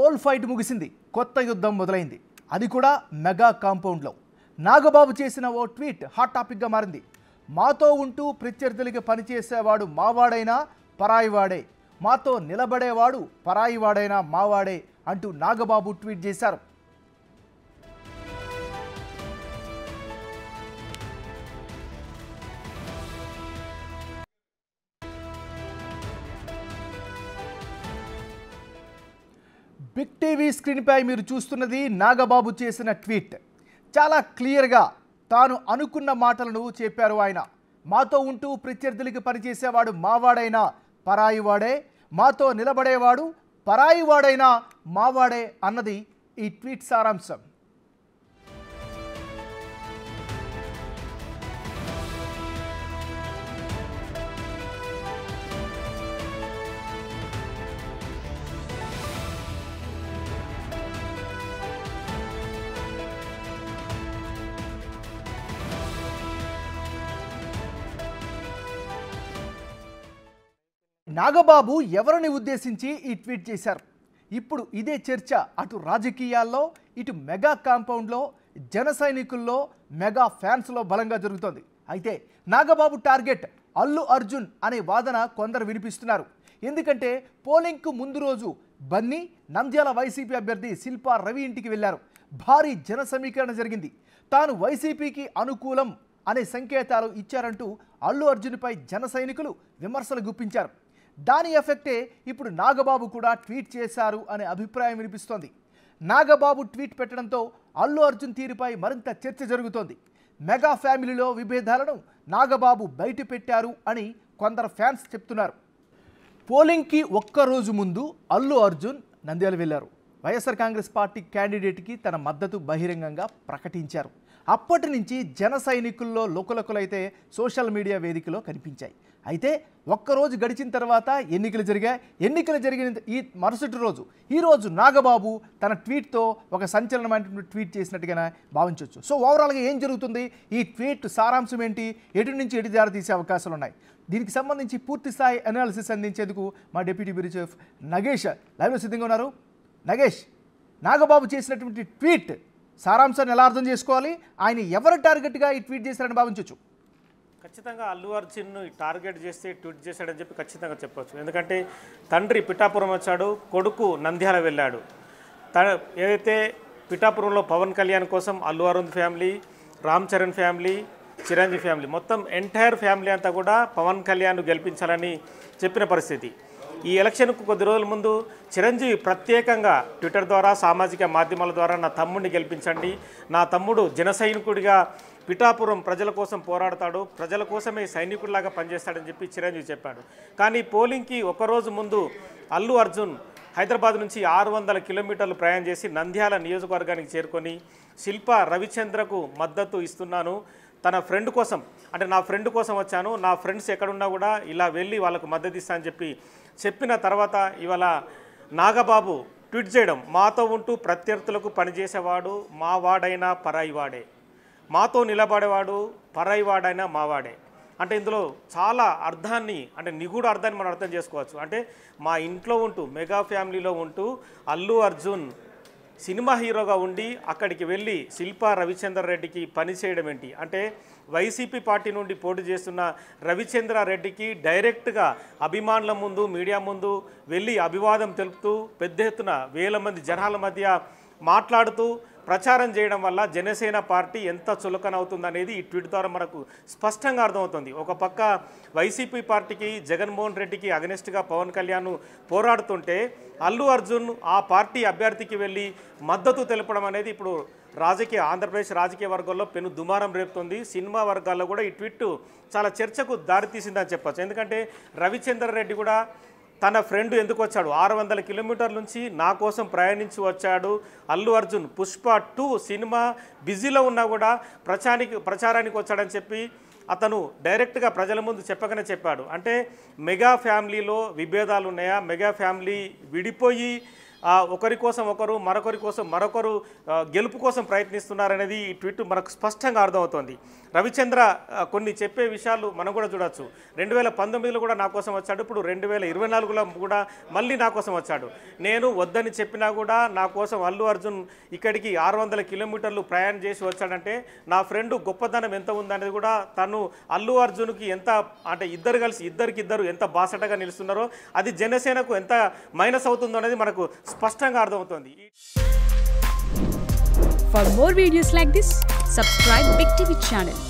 pole fight ముగిసింది కొత్త యుద్ధం మొదలైంది అది కూడా మెగా కాంపౌండ్లో నాగబాబు చేసిన ఓ ట్వీట్ హాట్ టాపిక్గా మారింది మాతో ఉంటూ ప్రత్యర్థులకి పనిచేసేవాడు మావాడైనా పరాయివాడే మాతో నిలబడేవాడు పరాయివాడైనా మావాడే అంటూ నాగబాబు ట్వీట్ చేశారు బిగ్ టీవీ స్క్రీన్పై మీరు చూస్తున్నది నాగబాబు చేసిన ట్వీట్ చాలా క్లియర్గా తాను అనుకున్న మాటలను చెప్పారు ఆయన మాతో ఉంటూ ప్రత్యర్థులకి పనిచేసేవాడు మావాడైనా పరాయివాడే మాతో నిలబడేవాడు పరాయివాడైనా మావాడే అన్నది ఈ ట్వీట్ సారాంశం నాగబాబు ఎవరిని ఉద్దేశించి ఈ ట్వీట్ చేశారు ఇప్పుడు ఇదే చర్చ అటు రాజకీయాల్లో ఇటు మెగా కాంపౌండ్లో జన సైనికుల్లో మెగా ఫ్యాన్స్లో బలంగా జరుగుతోంది అయితే నాగబాబు టార్గెట్ అల్లు అర్జున్ అనే వాదన కొందరు వినిపిస్తున్నారు ఎందుకంటే పోలింగ్కు ముందు రోజు బన్నీ నంద్యాల వైసీపీ అభ్యర్థి శిల్పా రవి ఇంటికి వెళ్లారు భారీ జన సమీకరణ జరిగింది తాను వైసీపీకి అనుకూలం అనే సంకేతాలు ఇచ్చారంటూ అల్లు అర్జున్పై జన సైనికులు విమర్శలు గుప్పించారు దాని ఎఫెక్టే ఇప్పుడు నాగబాబు కూడా ట్వీట్ చేశారు అనే అభిప్రాయం వినిపిస్తోంది నాగబాబు ట్వీట్ పెట్టడంతో అల్లు అర్జున్ తీరుపై మరింత చర్చ జరుగుతోంది మెగా ఫ్యామిలీలో విభేదాలను నాగబాబు బయట పెట్టారు అని కొందరు ఫ్యాన్స్ చెప్తున్నారు పోలింగ్కి ఒక్కరోజు ముందు అల్లు అర్జున్ నంద్యాల వెళ్ళారు వైఎస్ఆర్ కాంగ్రెస్ పార్టీ క్యాండిడేట్కి తన మద్దతు బహిరంగంగా ప్రకటించారు అప్పటి నుంచి జన సైనికుల్లో లోకలకులైతే సోషల్ మీడియా వేదికలో కనిపించాయి అయితే ఒక్కరోజు గడిచిన తర్వాత ఎన్నికలు జరిగాయి ఎన్నికలు జరిగిన ఈ మరుసటి రోజు ఈరోజు నాగబాబు తన ట్వీట్తో ఒక సంచలనమైనటువంటి ట్వీట్ చేసినట్టుగా భావించవచ్చు సో ఓవరాల్గా ఏం జరుగుతుంది ఈ ట్వీట్ సారాంశం ఏంటి ఎటు నుంచి ఎటు దారి తీసే అవకాశాలు ఉన్నాయి దీనికి సంబంధించి పూర్తి స్థాయి అనాలిసిస్ అందించేందుకు మా డిప్యూటీ బ్యూరో చీఫ్ నగేష్ లైవ్లో సిద్ధంగా ఉన్నారు నగేష్ నాగబాబు చేసినటువంటి ట్వీట్ సారాంశాన్ని ఎలా అర్థం చేసుకోవాలి ఆయన ఎవరు టార్గెట్గా ఈ ట్వీట్ చేశారని భావించవచ్చు ఖచ్చితంగా అల్లు అర్జున్ టార్గెట్ చేస్తే ట్వీట్ చేశాడని చెప్పి ఖచ్చితంగా చెప్పవచ్చు ఎందుకంటే తండ్రి పిఠాపురం వచ్చాడు కొడుకు నంద్యాల వెళ్ళాడు త ఏదైతే పిఠాపురంలో పవన్ కళ్యాణ్ కోసం Allu Arun family Ram Charan family Chiranjeevi family మొత్తం ఎంటైర్ ఫ్యామిలీ అంతా కూడా పవన్ కళ్యాణ్ గెలిపించాలని చెప్పిన పరిస్థితి ఈ ఎలక్షన్కు కొద్ది రోజుల ముందు చిరంజీవి ప్రత్యేకంగా ట్విట్టర్ ద్వారా సామాజిక మాధ్యమాల ద్వారా నా తమ్ముడిని గెలిపించండి నా తమ్ముడు జనసైనికుడిగా పిఠాపురం ప్రజల కోసం పోరాడతాడు ప్రజల కోసమే సైనికుడిలాగా పనిచేస్తాడని చెప్పి చిరంజీవి చెప్పాడు కానీ పోలింగ్కి ఒకరోజు ముందు అల్లు అర్జున్ హైదరాబాద్ నుంచి ఆరు వందల కిలోమీటర్లు ప్రయాణం చేసి నంద్యాల నియోజకవర్గానికి చేరుకొని శిల్ప రవిచంద్రకు మద్దతు ఇస్తున్నాను తన ఫ్రెండ్ కోసం అంటే నా ఫ్రెండ్ కోసం వచ్చాను నా ఫ్రెండ్స్ ఎక్కడున్నా కూడా ఇలా వెళ్ళి వాళ్ళకు మద్దతు ఇస్తా అని చెప్పి చెప్పిన తర్వాత ఇవాళ నాగబాబు ట్వీట్ చేయడం మాతో ఉంటూ ప్రత్యర్థులకు పనిచేసేవాడు మా వాడైనా పరాయి వాడే మాతో నిలబడేవాడు పరైవాడైనా మావాడే అంటే ఇందులో చాలా అర్థాన్ని అంటే నిగూఢ అర్థాన్ని మనం అర్థం చేసుకోవచ్చు అంటే మా ఇంట్లో ఉంటూ మెగా ఫ్యామిలీలో ఉంటూ అల్లు అర్జున్ సినిమా హీరోగా ఉండి అక్కడికి వెళ్ళి శిల్ప రవిచంద్ర రెడ్డికి పని చేయడం ఏంటి అంటే వైసీపీ పార్టీ నుండి పోటీ చేస్తున్న రవిచంద్ర రెడ్డికి డైరెక్ట్గా అభిమానుల ముందు మీడియా ముందు వెళ్ళి అభివాదం తెలుపుతూ పెద్ద ఎత్తున వేల మంది జనాల మధ్య మాట్లాడుతూ ప్రచారం చేయడం వల్ల జనసేన పార్టీ ఎంత చులకనవుతుందనేది ఈ ట్వీట్ ద్వారా మనకు స్పష్టంగా అర్థమవుతుంది ఒక పక్క వైసీపీ పార్టీకి జగన్మోహన్ రెడ్డికి అగనిస్ట్గా పవన్ కళ్యాణ్ పోరాడుతుంటే అల్లు అర్జున్ ఆ పార్టీ అభ్యర్థికి వెళ్ళి మద్దతు తెలపడం అనేది ఇప్పుడు రాజకీయ ఆంధ్రప్రదేశ్ రాజకీయ వర్గాల్లో పెను దుమారం రేపుతుంది సినిమా వర్గాల్లో కూడా ఈ ట్వీట్ చాలా చర్చకు దారితీసిందని చెప్పచ్చు ఎందుకంటే రవిచంద్ర రెడ్డి కూడా తన ఫ్రెండ్ ఎందుకు వచ్చాడు ఆరు వందల కిలోమీటర్ల నుంచి నా కోసం ప్రయాణించి వచ్చాడు అల్లు అర్జున్ పుష్ప టూ సినిమా బిజీలో ఉన్నా కూడా ప్రచారానికి ప్రచారానికి వచ్చాడని చెప్పి అతను డైరెక్ట్గా ప్రజల ముందు చెప్పకనే చెప్పాడు అంటే మెగా ఫ్యామిలీలో విభేదాలు ఉన్నాయా మెగా ఫ్యామిలీ విడిపోయి ఒకరి కోసం ఒకరు మరొకరి కోసం మరొకరు గెలుపు కోసం ప్రయత్నిస్తున్నారనేది ఈ ట్వీట్ మనకు స్పష్టంగా అర్థమవుతోంది రవిచంద్ర కొన్ని చెప్పే విషయాలు మనం కూడా చూడొచ్చు రెండు వేల పంతొమ్మిదిలో కూడా నా కోసం వచ్చాడు ఇప్పుడు రెండు వేల ఇరవై నాలుగులో కూడా మళ్ళీ నా కోసం వచ్చాడు నేను వద్దని చెప్పినా కూడా నా కోసం అల్లు అర్జున్ ఇక్కడికి ఆరు వందల కిలోమీటర్లు ప్రయాణం చేసి వచ్చాడంటే నా ఫ్రెండ్ గొప్పతనం ఎంత ఉందనేది కూడా తను అల్లు అర్జున్కి ఎంత అంటే ఇద్దరు కలిసి ఇద్దరికి ఇద్దరు ఎంత బాసటగా నిలుస్తున్నారో అది జనసేనకు ఎంత మైనస్ అవుతుందో అనేది మనకు స్పష్టంగా అర్థమవుతోంది for more videos like this subscribe big TV channel